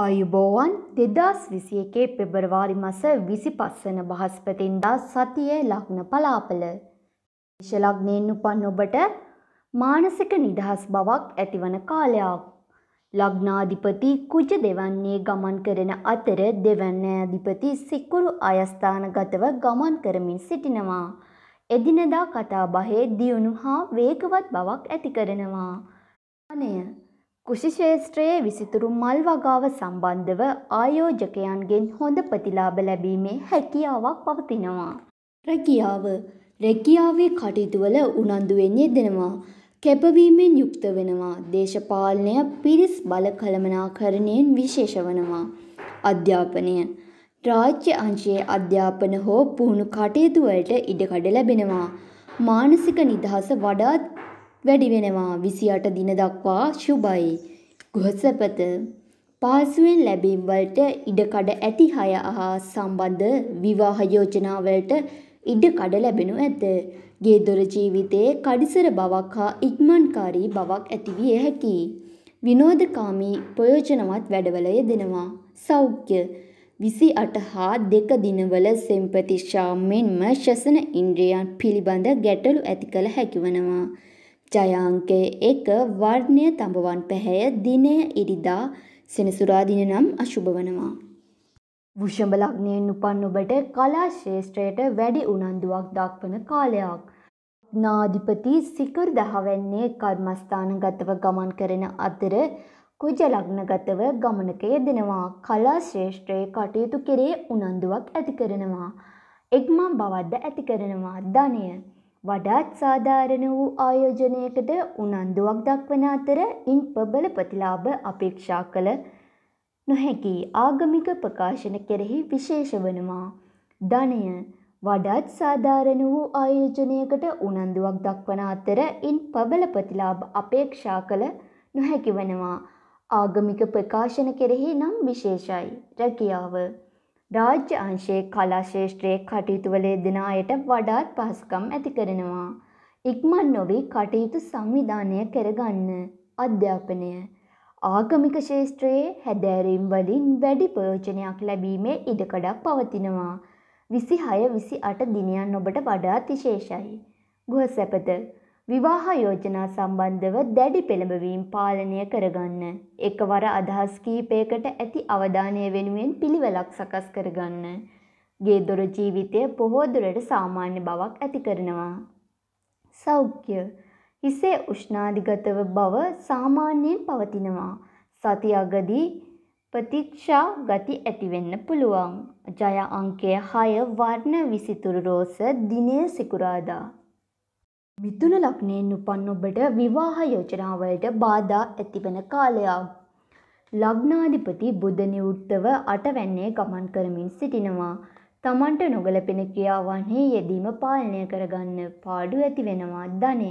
අයුබෝවන් දෙදස් විසි එකේ පෙබරවාරි මස විසි පස්සන බහස්පතින්දා සතිය ලක්න පලාපල. විශලක්නයෙන් උපන් ඔබට මානසික නිදහස් බවක් ඇතිවන කාලයක්. ලග්නාධිපති කුජ දෙවන්නේ ගමන් කරන අතර දෙවන්නෑධිපති සිකුරු අයස්ථානගතව ගමන් කරමින් සිටිනවා. එදිනදා කතා බහේ දියුණු හා වේගවත් බවක් ඇති කරනවා. අනය කෘෂි ක්ෂේත්‍රයේ විසිතුරු මල් වගාව සම්බන්ධව ආයෝජකයන්ගෙන් හොඳ ප්‍රතිලාභ ලැබීමේ හැකියාවක් පවතිනවා. රැකියාව රැකියාවේ කටයුතුවල උනන්දුවෙන් යෙදෙනවා. කැපවීමෙන් යුක්ත වෙනවා. දේශපාලනය පිරිස් බල කළමනාකරණයෙන් විශේෂ වනවා. අධ්‍යාපනය රාජ්‍ය අංශයේ අධ්‍යාපන හෝ පුහුණු කටයුතුවලට ඉඩකඩ ලැබෙනවා. මානසික නිදහස වඩාත් වැඩි වෙනවා 28 දින දක්වා සුබයි. ගෘහසපත පාසුවෙන් ලැබීම් වලට ඉඩකඩ ඇති අය හා සම්බන්ධ විවාහ යෝජනා වලට ඉඩකඩ ලැබෙනු ඇත. ගේ දොර ජීවිතයේ කඩිසර බවක් හා ඉක්මන්කාරී බවක් ඇති විය හැකියි. විනෝදකාමී ප්‍රයෝජනවත් වැඩවල යෙදෙනවා. සෞඛ්‍ය විසි අට හා දෙක දිනවල සෙම්පතිශා මෙන්ම ශසන ඉන්ද්‍රියන් පිළිබඳ ගැටලු ඇති කළ හැකිවනවා. ජයාංකය එක වර්ණය තඹවන් පැහැය දිනය ඉරිදා සෙනසුරා දින නම් අශුභ වනවා. වෘෂභ ලග්නයෙන් උපන් ඔබට කලා ශ්‍රේෂ්ඨයට වැඩි උනන්දුවක් දක්වන කාලයක්. නාධිපති සිකුර් දහවැන්නේ කර්මස්ථානගතව ගමන් කරන අතර කුජ ලග්නගතව ගමනක යෙදෙනවා. කලා ශ්‍රේෂ්ඨයේ කටයුතු කෙරේ උනන්දුවක් ඇති කරනවා. එක්මා බවද්ද ඇති කරනවා ධනය වඩාත් සාධාරණ වූ ආයෝජනයකට උනන්දුවක් දක්වන අතර ඉන් ප්‍රබල ප්‍රතිලාභ අපේක්ෂා කළ නොහැකි ආගමික ප්‍රකාශන කෙරෙහි විශේෂ වනවා. ධනය වඩාත් සාධාරණ වූ ආයෝජනයකට උනන්දුවක් දක්වන අතර ඉන් ප්‍රබල ප්‍රතිලාභ අපේක්ෂා කළ නොහැකි වනවා. ආගමික ප්‍රකාශන කෙරෙහි නම් විශේෂයි. රැකියාව රාජ්‍ය අංශයේ කලා ශේෂ්ත්‍රයේ කටයුතු වල යෙදෙන අයට වඩාත් පහසුකම් ඇති කරනවා. ඉක්මන් නොවී කටයුතු සංවිධානය කරගන්න. අධ්‍යාපනය ආගමික ශේෂ්ත්‍රයේ හැදෑරීම් වලින් වැඩි ප්‍රයෝජනයක් ලැබීමේ ඉඩකඩක් පවතිනවා. විසි හය විසි අට දිනයන් ඔබට වඩා තිශේෂයි. ගුවසැපත විවාහ යෝජනා සම්බන්ධව දැඩි පෙළඹවීම් පාලනය කරගන්න. එකවර අදහස් කීපයකට ඇති අවධානය වෙනුවෙන් පිළිවෙලක් සකස් කරගන්න. ගේ දොර ජීවිතය බොහෝ දුරට සාමාන්‍ය බවක් ඇති කරනවා. සෞඛ්‍ය හිසේ උෂ්ණාධිගතව බව සාමාන්‍යයෙන් පවතිනවා. සති අගදී ප්‍රතික්ෂා ගති ඇතිවෙන්න පුළුවන්. ජය අංකය 6 වර්ණ විසිතුරු රෝස දිනේ සිකුරාදා මිතුන ලක්නයෙන් උපන් ඔබට විවාහ යෝජනාවලට බාධා ඇතිවන කාලයක්. ලග්නාධිපති බුධ නිවෘත්තව අටවැන්නේ ගමන් කරමින් සිටිනවා. තමන්ට නොගැලපෙන ක්‍රියාවන්හි යෙදීම පාලනය කරගන්න පාඩු ඇති වෙනවා ධනය.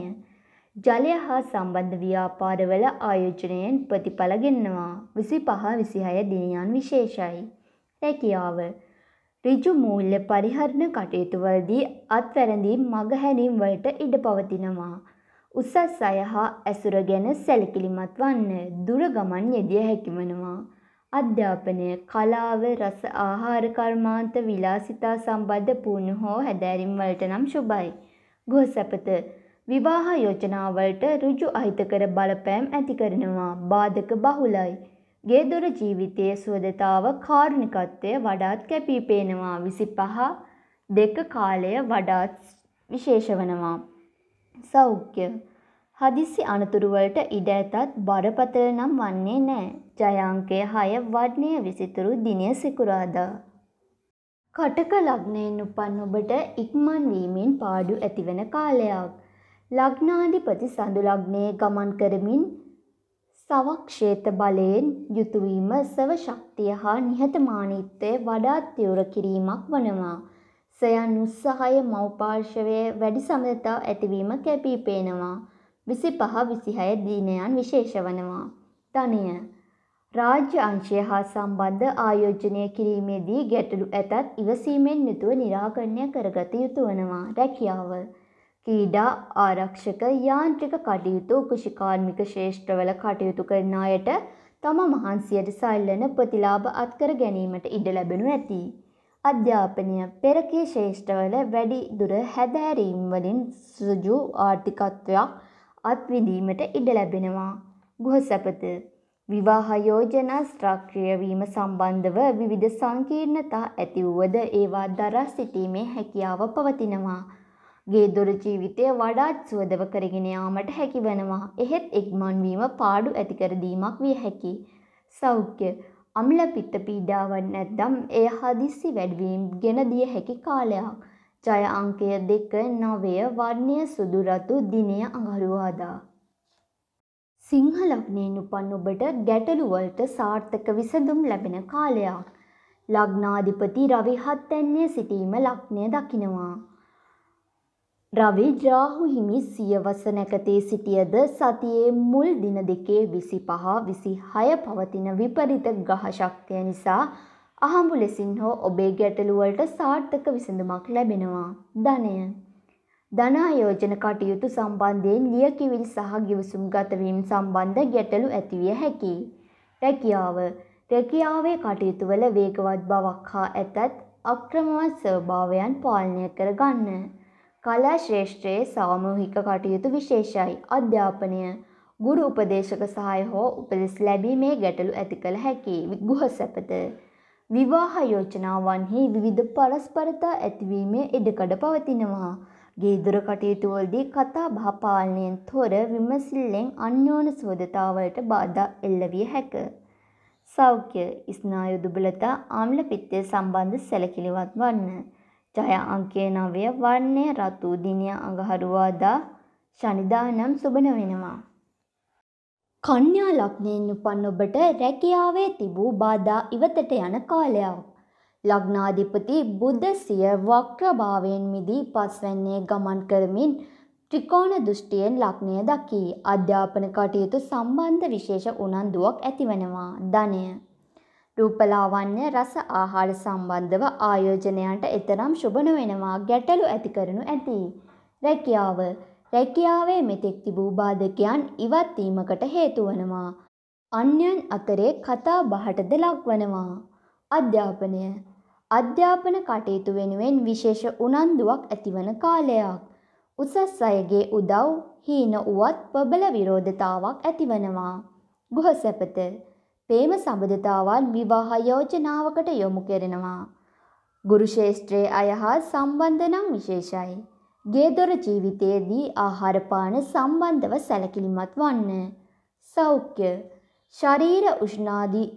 ජලය හා සම්බන්ධ ව්‍යාපාරවල ආයෝජනයෙන් ප්‍රතිඵල ගෙන්නවා. 25 26 දිනයන් විශේෂයි. රැකියාව ඍජු මූල්‍ය පරිහරණ කටයුතුවලදී අත්වැරඳීම් මගහැරීම් වලට ඉඩ පවතිනවා. උසස් අය හා ඇසුර ගැන සැලකිලිමත් වන්න දුර ගමන් යෙදිය හැකිවනවා. අධ්‍යාපනය කලාව රස ආහාර කර්මාන්ත විලාසිතා සම්බද්ධ පුහුණු හෝ හැදෑරීම් වලට නම් ශුභයි. ගොහසැපත විවාහ යෝජනාවලට ඍජු අහිතකර බලපෑම් ඇති කරනවා. බාධක බහුලයි. ගේදොර ජීවිතයේ සුවදතාව කාරුණිකත්වය වඩාත් කැපී පේනවා විසි පහ දෙක කාලය වඩාත් විශේෂ වනවා. සෞඛ්‍ය හදිසි අනතුරුවලට ඉඩ ඇතත් බරපතල නම් වන්නේ නෑ ජයංකය හය වඩනය විසිතුරු දිනය සිකුරාදා. කටක ලග්නයෙන් උපන් ඔබට ඉක්මන්වීමෙන් පාඩු ඇතිවන කාලයක්. ලග්නාධිපති සඳු ලග්නයේ ගමන් කරමින් සවක්ෂේත බලයෙන් යුතුවීම සව ශක්තිය හා නිහතමානීත්වය වඩාත් තිවුර කිරීමක් වනවා. සයන් උත්සාහය මවපාර්ශවය වැඩි සමඳතා ඇතිවීම කැපී පේනවා. විසි පහ විසිහය දීනයන් විශේෂ වනවා. තනය. රාජ්‍ය අංශය හා සම්බන්ධ ආයෝජනය කිරීමේදී ගැටලු ඇතත් ඉවසීමෙන් යුතුව නිරාකරණය කරගත යුතුවනවා රැකියාව. ක්‍රීඩා ආරක්ෂක යාන්ත්‍රික කටයුතු කෘෂිකාර්මික ශේෂ්ත්‍රවල කටයුතු කරන අයට තම මහන්සියට සල්ලන ප්‍රතිලාභ අත්කර ගැනීමට ඉඩ ලැබෙනු ඇති. අධ්‍යාපනය පෙරකී ශේෂ්ඨවල වැඩි දුර හැදෑරීම් වලින් සුජු ආර්ථිකත්වයක් අත්විඳීමට ඉඩ ලැබෙනවා. ගුහසැපත විවාහ යෝජනා ස්ත්‍රක්‍රියවීම සම්බන්ධව විවිධ සංකීර්ණතා ඇති වුවද ඒවා දරා සිටීමේ හැකියාව පවතිනවා. ගේ දොර ජීවිතය වඩාත් සුවදව කරගෙන යාමට හැකි වනවා. එහෙත් ඉක්මන්වීම පාඩු ඇතිකරදීමක් විය හැකි. සෞඛ්‍ය අම්ලපිත්ත පීඩාවන් නැත්දම් එය හදිස්සි වැඩවීම් ගෙන දිය හැකි කාලයක්. ජය අංකය දෙක නවය වර්ණය සුදුරතු දිනය අඟරුවාදා. සිංහලක්නයෙන් උපන් ඔබට ගැටලුවලට සාර්ථක විසඳුම් ලැබෙන කාලයක්. ලග්නාධිපති රවිහත්තැන්නේ සිටීම ලක්නය දකිනවා. රවි රාහු හිමි සියවස නැකතේ සිටියද සතියේ මුල් දින දෙකේ 25 26 පවතින විපරිත ග්‍රහ ශක්තිය නිසා අහඹු ලෙසින් හෝ ඔබේ ගැටලු වලට සාර්ථක විසඳුමක් ලැබෙනවා. ධනය. ධනායෝජන කටයුතු සම්බන්ධයෙන් ලියකියවිලි සහ ගිවිසුම් ගතවීම සම්බන්ධ ගැටලු ඇතිවිය හැකියි. රැකියාව. රැකියාවේ කටයුතු වල වේගවත් බවක් හා ඇතත් අක්‍රමවත් ස්වභාවයන් පාලනය කර ගන්න. කලා ශ්‍රේෂ්ත්‍රයේ සාමූහික කටයුතු විශේෂයි. අධ්‍යාපනය ගුරු උපදේශක සහය හෝ උපදෙස් ලැබීමේ ගැටලු ඇති කළ හැකි ගුහ සැපත. විවාහ යෝජනාවන්හි විවිධ පරස්පරතා ඇතිවීමේ ඉඩකඩ පවතිනවා. ගේදුර කටයුතුවලදී කතා භාපාලනයෙන් තොර විමසිල්ලෙන් අන්‍යෝන සෝදතාවලට බාධා එල්ලවිය හැක. සෞඛ්‍ය ස්නායු දුබලතා ආම්ල පිත්තය සම්බන්ධ සැලකිලිවත් වන්න. ජය අංකය නවය වන්නේ රතු දිනය අඟහරුවාදා ශනිදානම් සුබන වෙනවා. කන්‍යා ලක්නයෙන් උපන් ඔබට රැකියාවේ තිබූ බාධා ඉවතට යන කාලයක්. ලග්නාධිපති බුද්ධ සිය වක්‍රභාවයෙන් මිදී පස්වැන්නේ ගමන් කරමින් ත්‍රිකෝණ දෘෂ්ටියෙන් ලක්නය දකී අධ්‍යාපන කටයුතු සම්බන්ධ විශේෂ උනන්දුවක් ඇතිවනවා ධනය. රූපලාවන්‍ය රස ආහාර සම්බන්ධව ආයෝජනයන්ට එතරම් ශුභ නොවෙනවා ගැටලු ඇති කරනු ඇති. රැකියාව රැකියාවේ මෙතෙක් තිබූ බාධකයන් ඉවත් වීමකට හේතු වනවා. අන්‍යයන් අතරේ කතා බහටද ලක්වනවා. අධ්‍යාපනය අධ්‍යාපන කටයුතු වෙනුවෙන් විශේෂ උනන්දුවක් ඇතිවන කාලයක්. උසස් අයගේ උදව් හීන වුවත් ප්‍රබල විරෝධතාවක් ඇතිවනවා. ගුහසැපත ප්‍රේම සබඳතාවන් විවාහ යෝජනාවකට යොමු කරනවා. ගුරු ශේෂ්ත්‍රයේ අයහා සම්බන්ධ නම් විශේෂයි. ගේදොර ජීවිතයේදී ආහාර පාන සම්බන්ධව සැලකිලිමත් වන්න. සෞඛ්‍ය ශරීර උෂ්ණාදී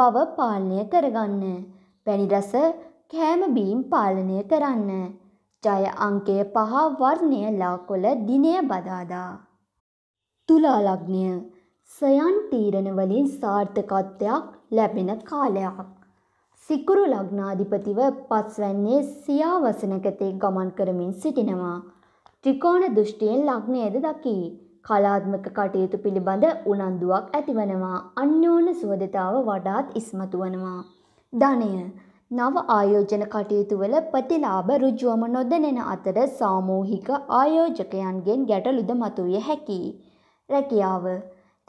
බව පාලනය කරගන්න. පැණි රස කෑම බීම් පාලනය කරන්න. ජය අංකය පහ වර්ණය ලාකොළ දිනය බදාදා. තුලා ලග්නය සයන් තීරණවලින් සාර්ථකත්වයක් ලැබෙන කාලයක්. සිකුරු ලග්නාධිපතිව පස්වැන්නේ සියා වසනකතේ ගමන් කරමින් සිටිනවා. ත්‍රිකෝණ දෘෂ්ටියෙන් ලග්නයද දකී. කලාත්මක කටයුතු පිළිබඳ උනන්දුවක් ඇතිවනවා. අන්‍යෝන සුවදතාව වඩාත් ඉස්මතු වනවා. ධනය නව ආයෝජන කටයුතු වල ප්‍රතිලාභ ඍජුවම නොදැනෙන අතර සාමූහික ආයෝජකයන්ගෙන් ගැටලුද මතුවිය හැකියි. රැකියාව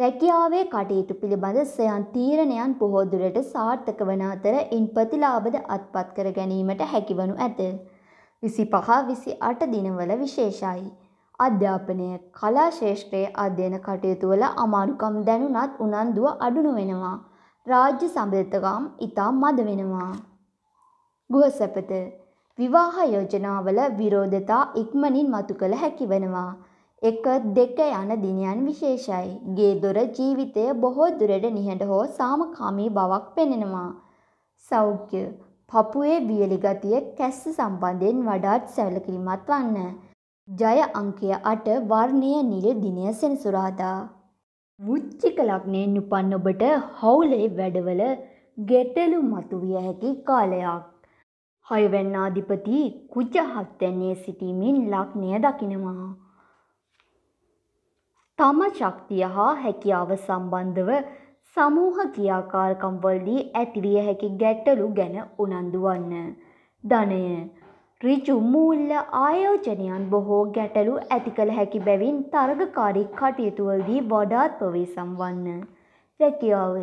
රැකියාවේ කටයුතු පිළිබඳ ස්වයං තීරණයන් බොහෝදුරට සාර්ථක වන අතර ඉන් ප්‍රතිලාභද අත්පත් කර ගැනීමට හැකිවනු ඇත. විසි පහ විසි අට දිනවල විශේෂයි. අධ්‍යාපනය කලා ශේෂත්‍රයේ අධ්‍යයන කටයුතුවල අමාරුකම් දැනුනත් උනන්දුව අඩුණු වෙනවා. රාජ්‍ය සම්බධතකම් ඉතා මද වෙනවා. ගුවසැපත විවාහ යෝජනාවල විරෝධතා ඉක්මනින් මතු කළ හැකි වෙනවා. එක දෙක යන දිනයන් විශේෂයි. ගේ දොර ජීවිතය බොහෝ දුරට නිහඬ හෝ සාමකාමී බවක් පෙනෙනවා. සෞඛ්‍ය පපුවේ වියලි ගතිය කැස්ස සම්බන්ධයෙන් වඩාත් සැලකිලිමත් වන්න. ජය අංකය 8 වර්ණය නිල දිනය සෙනසුරාදා. වෘච්චික ලග්නයෙන් උපන් ඔබට හවුලේ වැඩවල ගැටලු මතුවිය හැකි කාලයක්. හයවැන්නාධිපති කුජ හත්වැන්නේ සිටීමෙන් ලග්නය දකිනවා. තම ශක්තිය හා හැකියාව සම්බන්ධව සමූහ ක්‍රියාකාරකම්වලදී ඇතිවිය හැකි ගැටලු ගැන උනන්දුවන්න. ධනය ඍජු මූල්‍ය ආයෝජනයන් බොහෝ ගැටලු ඇති කළ හැකි බැවින් තරගකාරී කටයුතුවලදී වඩාත් ප්‍රවේසම් වන්න. රැකියාව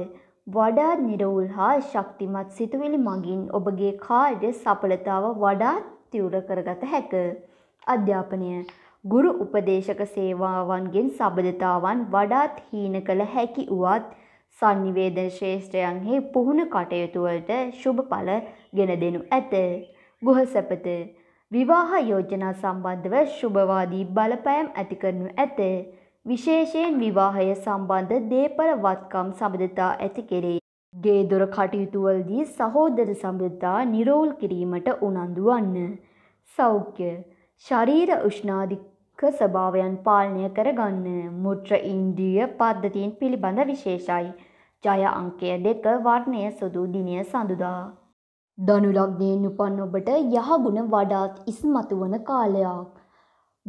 වඩාත් නිරවුල් හා ශක්තිමත් සිතුවිලි මගින් ඔබගේ කාර්ය සඵලතාව වඩාත් තිවුර කරගත හැක. අධ්‍යාපනය ගුරු උපදේශක සේවාවන්ගෙන් සබඳතාවන් වඩාත් හීන කළ හැකි වුවත් සංනිවේදන ශේෂ්ත්‍රයන්හි පුහුණු කටයුතුවලට ශුභඵල ගෙන දෙනු ඇත. ගුහසපත විවාහ යෝජනා සම්බන්ධව ශුභවාදී බලපෑම් ඇති කරනු ඇත. විශේෂයෙන් විවාහය සම්බන්ධ දේපල වත්කම් සබඳතා ඇති කෙරේ. ගේදොර කටයුතුවලදී සහෝදර සබඳතා නිරෝල් කිරීමට උනන්දු වන්න. සෞඛ්‍ය ශරීර උෂ්ණාධික ක ස්වභාවයන් පාලනය කරගන්න මුත්‍ර ඉන්ද්‍රිය පද්ධතීන් පිළිබඳ විශේෂයි. ජය අංකය දෙක වර්ණය සුදු දිනය සඳුදා. දනුලග්නයෙන් උපන් ඔබට යහගුණ වඩාත් ඉස්මතු වන කාලයක්.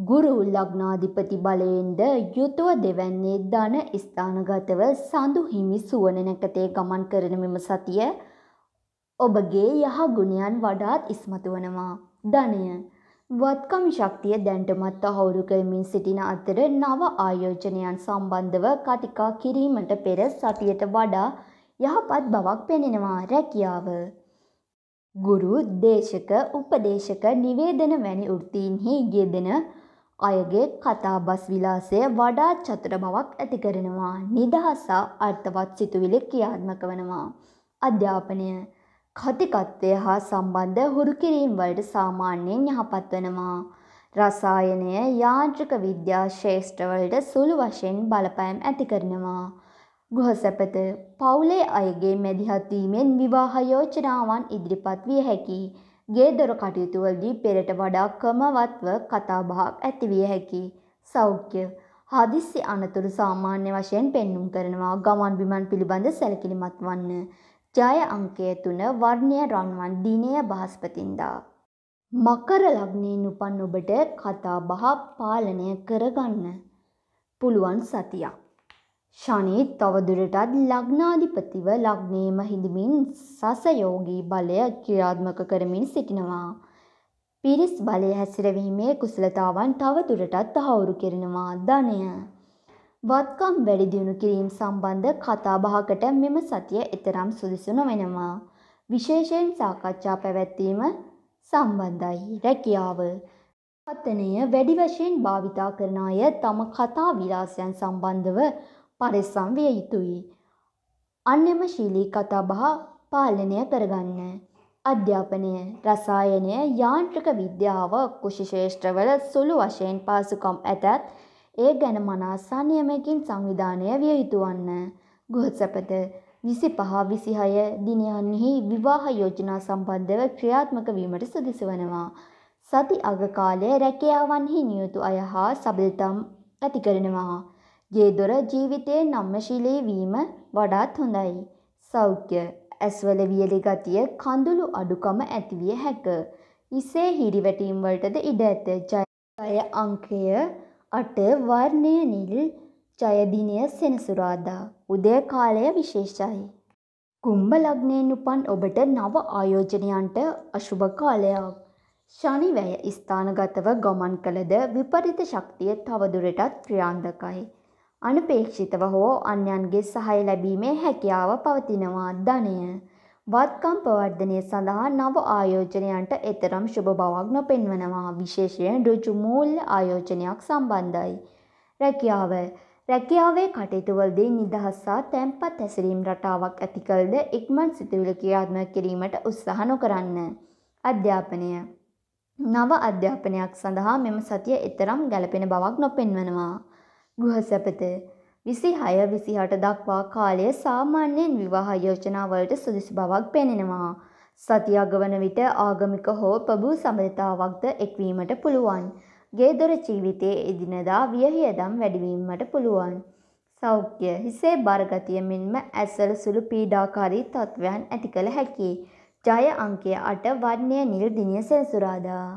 ගුරු ලග්නාධිපති බලයෙන්ද යුතුව දෙවැන්නේ ධන ස්ථානගතව සඳු හිමි සුවන නැකතේ ගමන් කරන මෙම සතිය ඔබගේ යහගුණයන් වඩාත් ඉස්මතු වනවා. ධනය වත්කම් ශක්තිය දැන්ටමත් තහවුරු කරමින් සිටින අතර නව ආයෝජනයන් සම්බන්ධව කටිකා කිරීමට පෙර සතියට වඩා යහපත් බවක් පෙනෙනවා රැකියාව. ගුරු දේශක උපදේශක නිවේදන වැනි වෘත්තීන්හි යෙදෙන අයගේ කතාබස් විලාසය වඩා චතුර බවක් ඇති කරනවා නිදහසා අර්ථවත් සිතුවිලි ක්‍රියාත්මක වනවා. අධ්‍යාපනය කථිකත්වය හා සම්බන්ධ හුරුකිරීම්වලට සාමාන්‍යයෙන් යහපත් වනවා. රසායනය යාන්ත්‍රික විද්‍යා ශේෂ්ඨවලට සුළු වශයෙන් බලපෑම් ඇති කරනවා. ගෘහසැපත පවුලේ අයගේ මැදිහත්වීමෙන් විවාහ යෝජනාවන් ඉදිරිපත් විය හැකි. ගේදොර කටයුතුවලදී පෙරට වඩා ක්‍රමවත්ව කතාබහක් ඇතිවිය හැකි. සෞඛ්‍ය හදිස්සි අනතුරු සාමාන්‍ය වශයෙන් පෙන්නුම් කරනවා ගමන් බිමන් පිළිබඳ සැලකිලිමත් වන්න. ජය අංකය තුන වර්ණය රන්වන් දිනය බහස්පතින්දා. මකර ලග්නයෙන් උපන් ඔබට කතා බහ පාලනය කරගන්න. පුළුවන් සතියක්. ශනී තවදුරටත් ලග්නාධිපතිව ලග්නේම හිඳමින් සසයෝගී බලය ක්‍රියාත්මක කරමින් සිටිනවා. පිරිස් බලය හැසිරවීමේ කුසලතාවන් තවදුරටත් තහවුරු කෙරෙනවා ධනය. වත්කම් වැඩි දියුණු කිරීම් සම්බන්ධ කතා බහකට මෙම සතිය එතරම් සුදුසු නොවෙනවා. විශේෂයෙන් සාකච්ඡා පැවැත්වීම සම්බන්ධයි රැකියාව. කතනය වැඩි වශයෙන් භාවිතා කරන අය තම කතා විලාසයන් සම්බන්ධව පරිස්සම් විය යුතුයි. අන්‍යම ශීලී කතා බහ පාලනය කරගන්න. අධ්‍යාපනය රසායනය යාන්ත්‍රක විද්‍යාව කුෂිශේෂ්ත්‍රවල සුළු වශයෙන් පාසුකම් ඇතැත් එය ගැන මනාසා නියමයකින් සංවිධානය විය යුතුවන්න. ගොහසැපත විසිපහ විසිහය දිනයන්හි විවාහ යෝජනා සම්බන්ධව ක්‍රියාත්මක වීමට සුදුසු වනවා. සති අගකාලය රැකියාවන්හි නියුතු අය හා සබලතම් ඇති කරනවා. ගේදොර ජීවිතයේ නම්මශීලයේ වීම වඩාත් හොඳයි. සෞඛ්‍ය ඇස්වල වියලි ගතිය කඳුළු අඩුකම ඇතිවිය හැක. ඉසේ හිරිවැටීම් වලටද ඉඩ ඇත ජය අංකය අට වර්ණය නිල් ජයදිනය සෙනසුරාදා උදය කාලය විශේෂයි. කුම්භ ලග්නයෙන් උපන් ඔබට නව ආයෝජනයන්ට අශුභ කාලයක්. ශනිවැය ස්ථානගතව ගමන් කළද විපරිත ශක්තිය තවදුරටත් ක්‍රියාන්දකයි. අනපේක්ෂිතව හෝ අන්‍යන්ගේ සහය ලැබීමේ හැකියාව පවතිනවා ධනය. වත්කම් ප්‍රවර්ධනය සඳහා නව ආයෝජනයන්ට එතරම් ශුභ බවක් නොපෙන්වනවා විශේෂයෙන් ඍජු මූල්‍ය ආයෝජනයක් සම්බන්ධයි. රැකියාව රැකියාවේ කටයුතුවලදී නිදහස් සහ තැන්පත් හැසිරීම් රටාවක් ඇතිකල්ද ඉක්මන් සිතුවිලි ක්‍රියාත්මක කිරීමට උත්සාහ නොකරන්න. අධ්‍යාපනය නව අධ්‍යාපනයක් සඳහා මෙම සතිය එතරම් ගැළපෙන බවක් නොපෙන්වනවා. ගෘහ සැපත විසිහය විසිහට දක්වා කාලය සාමාන්‍යයෙන් විවාහ යෝජනාවලට සුදුසු බවක් පෙනෙනවා. සති අගවන විට ආගමික හෝ ප්‍රභූ සබඳතාවක්ද එක්වීමට පුළුවන්. ගේදොර ජීවිතයේ එදිනදා වියහියදම් වැඩිවීමට පුළුවන්. සෞඛ්‍ය හිසේ බරගතිය මෙන්ම ඇසල සුළු පීඩාකාරී තත්ත්වයන් ඇති කළ හැකි. ජය අංකය අට වර්ණය නිල් දිනිය සෙන්සුරාදා.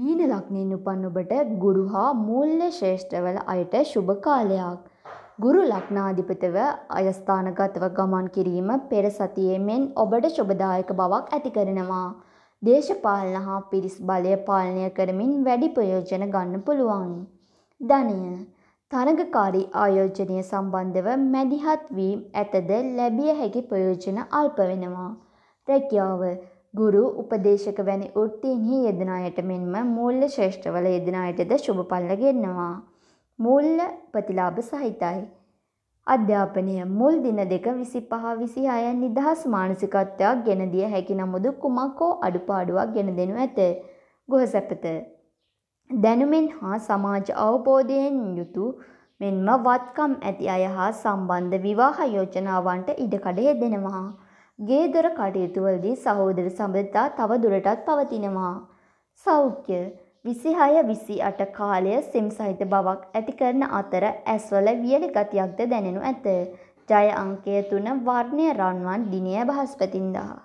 මීන ලක්නින් උපන් ඔබට ගුරු හා මූල්‍ය ශ්‍රේෂ්ඨවල අයට ශුභ කාලයක්. ගුරු ලග්නාධිපතිව අයස්ථානගතව ගමන් කිරීම පෙර සතියේ මෙන් ඔබට ශුභදායක බවක් ඇති කරනවා. දේශපාලන හා පිරිස් බලය පාලනය කරමින් වැඩි ප්‍රයෝජන ගන්න පුළුවන්. ධනය තරගකාරී ආයෝජනය සම්බන්ධව මැදිහත් වීම ඇතද ලැබිය හැකි ප්‍රයෝජන අල්ප වෙනවා. රැකියාව ගුරු උපදේශක වැනි වෘත්තීන්හි යෙදෙන අයට මෙන්ම මූල්‍ය ශ්‍රේෂ්ඨවල යෙදෙන අයටද ශුභඵල ගෙන්නවා. මූල්‍ය ප්‍රතිලාභ සහිතයි. අධ්‍යාපනය මුල් දින දෙක විසි පහ විසි අයන් නිදහස් මානසිකත්වයක් ගෙන දිය හැකි නමුදු කුමක්කෝ අඩුපාඩුවක් ගෙන දෙනු ඇත. ගොහසැපත. දැනුමෙන් හා සමාජ අවබෝධයෙන් යුතු මෙන්ම වත්කම් ඇති අය හා සම්බන්ධ විවාහ යෝජනාවන්ට ඉඩකඩ යෙදෙනවා. ගේදොර කටයුතුවලදී සහෝදර සබඳතා තව දුරටත් පවතිනවා. සෞඛ්‍ය විසිහය විසි අට කාලය සෙම් සහිත බවක් ඇති කරන අතර ඇස්වල වියලි ගතියක්ද දැනෙනු ඇත. ජය අංකය තුන වර්ණය රන්වන් දිනය බහස්පතින්දා.